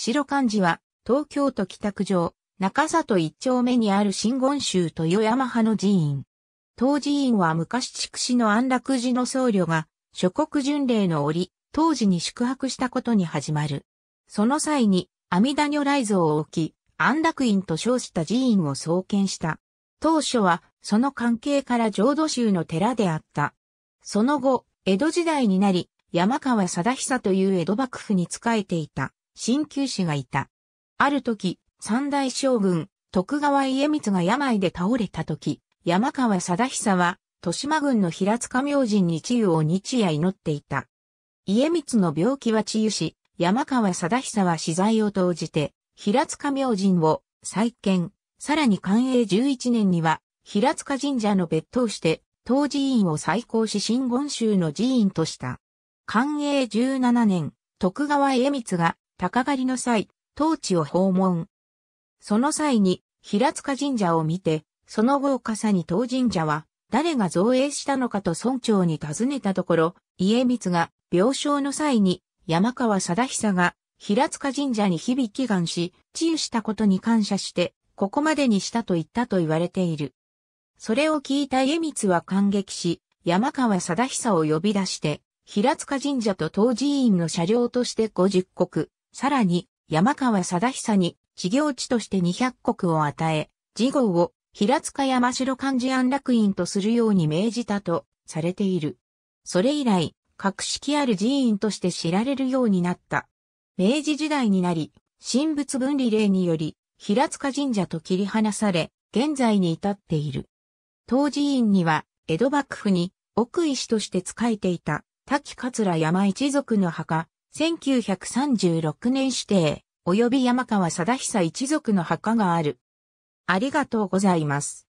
白漢字は、東京都北区上、中里一丁目にある新言宗豊山派の寺院。当寺院は昔筑紫の安楽寺の僧侶が、諸国巡礼の折、当時に宿泊したことに始まる。その際に、阿弥陀如来像を置き、安楽院と称した寺院を創建した。当初は、その関係から浄土宗の寺であった。その後、江戸時代になり、山川貞久という江戸幕府に仕えていた。新旧氏がいた。ある時、三大将軍、徳川家光が病で倒れた時、山川貞久は、豊島軍の平塚明神に治癒を日夜祈っていた。家光の病気は治癒し、山川貞久は資材を投じて、平塚明神を再建、さらに寛永11年には、平塚神社の別当して、当寺院を再興し新言宗の寺院とした。寛永17年、徳川家光が鷹狩りの際、当地を訪問。その際に、平塚神社を見て、その豪華さに当神社は、誰が造営したのかと村長に尋ねたところ、家光が病床の際に、山川貞久が平塚神社に日々祈願し、治癒したことに感謝して、ここまでにしたと言ったと言われている。それを聞いた家光は感激し、山川貞久を呼び出して、平塚神社と当寺院の車両として50国、さらに、山川貞久に、事業地として200国を与え、事業を、平塚山城漢字安楽院とするように命じたと、されている。それ以来、格式ある寺院として知られるようになった。明治時代になり、神仏分離令により、平塚神社と切り離され、現在に至っている。当寺院には、江戸幕府に、奥医師として仕えていた、滝桂山一族の墓、1936年指定、及び山川貞久一族の墓がある。ありがとうございます。